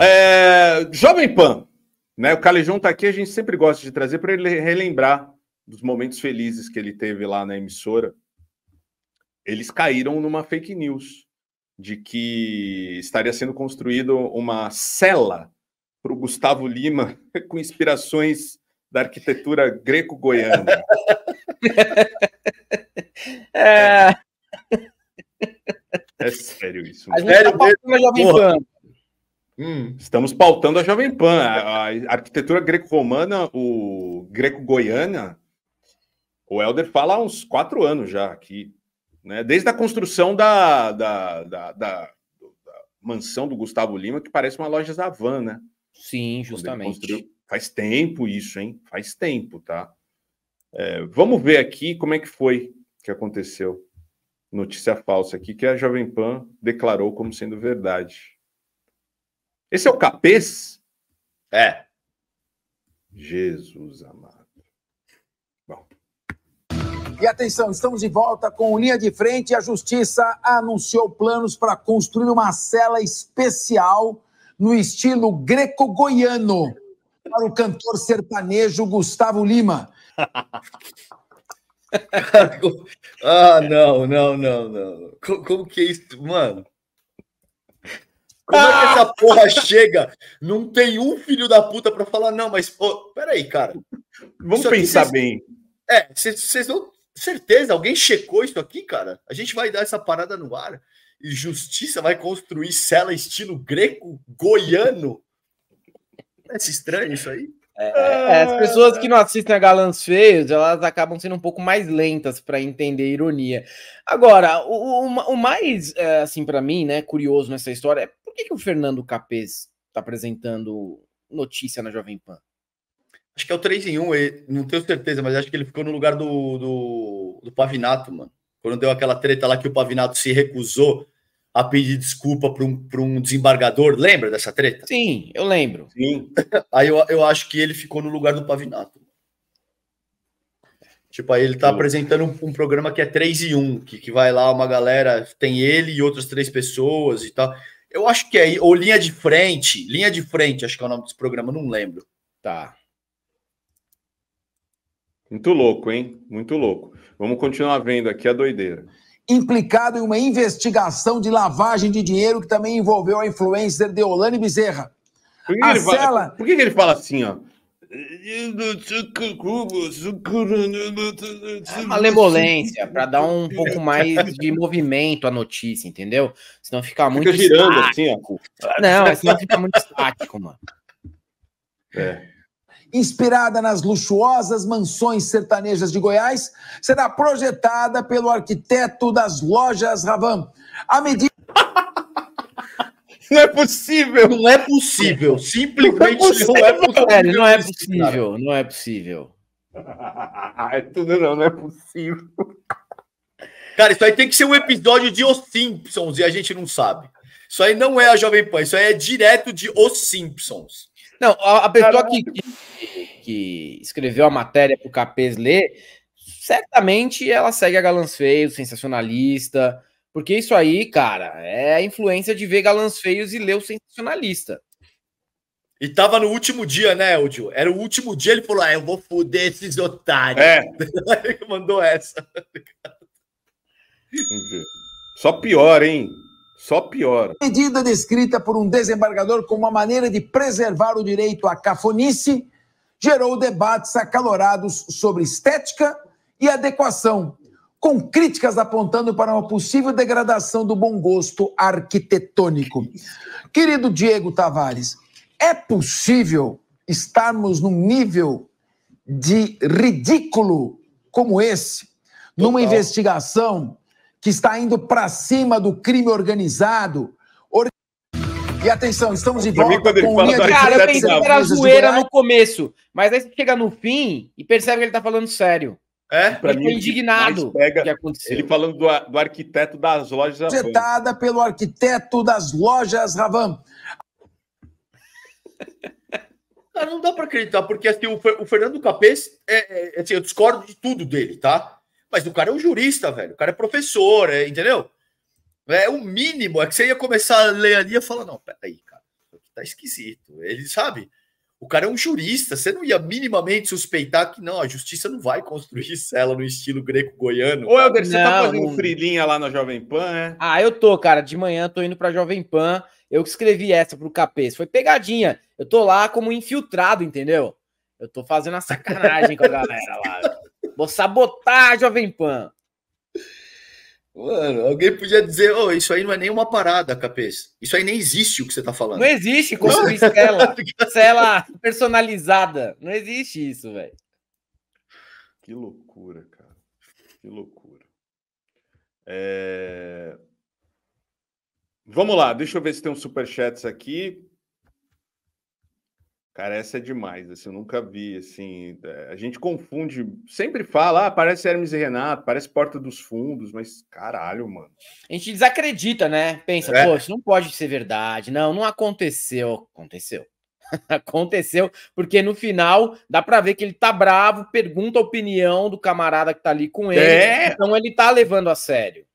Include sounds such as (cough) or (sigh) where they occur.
É, Jovem Pan, né? O Calejão tá aqui, a gente sempre gosta de trazer para ele relembrar dos momentos felizes que ele teve lá na emissora. Eles caíram numa fake news de que estaria sendo construído uma cela para o Gustavo Lima (laughs) com inspirações da arquitetura greco-goiana. (laughs) É... é... sério isso. A né? gente tá sério tá mesmo, Jovem Pan. Hum. Estamos pautando a Jovem Pan. A, a arquitetura greco-romana, o greco-goiana, o Helder fala há uns quatro anos já aqui. Né? Desde a construção da, da, da, da, mansão do Gustavo Lima, que parece uma loja da Van, né? Sim, justamente. Faz tempo isso, hein? Faz tempo, tá? É, vamos ver aqui como é que foi que aconteceu. Notícia falsa aqui que a Jovem Pan declarou como sendo verdade. Esse é o Capês? É. Jesus amado. Bom. E atenção, estamos de volta com linha de frente. A Justiça anunciou planos para construir uma cela especial no estilo greco-goiano para o cantor sertanejo Gustavo Lima. (laughs) ah, não, não, não, não. Como, como que é isso, mano? Como é que essa (laughs) porra chega? Não tem um filho da puta pra falar, não, mas, pô, peraí, cara. Vamos pensar bem. É, vocês não. Certeza, alguém checou isso aqui, cara? A gente vai dar essa parada no ar e justiça vai construir cela estilo greco goiano. É estranho isso aí. É, ah. é, as pessoas que não assistem a Galãs Feios, elas acabam sendo um pouco mais lentas para entender a ironia. Agora, o, o, o mais, é, assim, para mim, né, curioso nessa história é que, que o Fernando Capês está apresentando notícia na Jovem Pan? Acho que é o 3 em 1, não tenho certeza, mas acho que ele ficou no lugar do, do, do Pavinato, mano. Quando deu aquela treta lá que o Pavinato se recusou a pedir desculpa para um, um desembargador, lembra dessa treta? Sim, eu lembro. Sim. (laughs) Aí eu, eu acho que ele ficou no lugar do Pavinato. Tipo, aí ele tá apresentando um, um, programa que é 3 e 1, que, que vai lá uma galera, tem ele e outras três pessoas e tal. Eu acho que é, ou Linha de Frente, Linha de Frente, acho que é o nome desse programa, não lembro. Tá. Muito louco, hein? Muito louco. Vamos continuar vendo aqui a doideira. Implicado em uma investigação de lavagem de dinheiro que também envolveu a influencer Deolane Bezerra. Por que, que ele Cela... fala, por que, que ele fala assim, ó? uma lemolência para dar um (laughs) pouco mais de movimento à notícia, entendeu? Senão fica muito. Fica girando estático. assim, ó. Não, senão fica muito estático, mano. É. Inspirada nas luxuosas mansões sertanejas de Goiás, será projetada pelo arquiteto das lojas Ravan. A medida. Não é possível. Não é possível. Simplesmente não é possível. não é possível. Não é possível. é tudo não, não é possível. Cara, isso aí tem que ser um episódio de Os Simpsons e a gente não sabe. Isso aí não é a Jovem Pan, isso aí é direto de Os Simpsons. Não, a, pessoa que, que, que, escreveu a matéria pro Capês ler, certamente ela segue a Galãs Feio, sensacionalista, porque isso aí, cara, é a influência de ver galãs feios e ler o sensacionalista. E tava no último dia, né, Udio? Era o último dia, ele falou: ah, eu vou foder esses otários. É. (laughs) ele mandou essa. Só pior, hein? Só pior. Medida descrita por um desembargador como uma maneira de preservar o direito à cafonice gerou debates acalorados sobre estética e adequação com críticas apontando para uma possível degradação do bom gosto arquitetônico. Querido Diego Tavares, é possível estarmos num nível de ridículo como esse, Total. numa investigação que está indo para cima do crime organizado? Or... E atenção, estamos de volta com fala linha de... Cara, eu pensei que era zoeira no começo, mas aí você chega no fim e percebe que ele está falando sério. É, pra mim, tá indignado pega que aconteceu. Ele falando do, do arquiteto das lojas Ravan. pelo arquiteto das lojas Ravan. (laughs) Cara, não dá para acreditar, porque assim, o, o Fernando Capês, é, é, é, assim, eu discordo de tudo dele, tá? Mas o cara é um jurista, velho. O cara é professor, é, entendeu? É o mínimo. É que você ia começar a ler ali e falar: não, peraí, cara, tá esquisito. Ele sabe. O cara é um jurista, você não ia minimamente suspeitar que não, a justiça não vai construir cela no estilo greco-goiano. Ô, Helder, você tá não, tá fazendo não... frilinha lá na Jovem Pan, né? Ah, eu tô, cara. De manhã tô indo pra Jovem Pan. Eu que escrevi essa pro Capês. Foi pegadinha. Eu tô lá como infiltrado, entendeu? Eu tô fazendo a sacanagem com a galera lá. (laughs) Vou sabotar a Jovem Pan. Mano, alguém podia dizer, oh, isso aí não é nenhuma parada, Capês. Isso aí nem existe o que você tá falando. Não existe construir cela, (laughs) cela personalizada. Não existe isso, velho. Que loucura, cara. Que loucura. É... Vamos lá, deixa eu ver se tem uns superchats aqui. Cara, essa é demais, assim, eu nunca vi, assim, é, a gente confunde, sempre fala, ah, parece Hermes e Renato, parece Porta dos Fundos, mas caralho, mano. A gente desacredita, né? Pensa, é. pô, isso não pode ser verdade, não, não aconteceu. Aconteceu. (laughs) aconteceu, porque no final dá pra ver que ele tá bravo, pergunta a opinião do camarada que tá ali com ele, é. então ele tá levando a sério.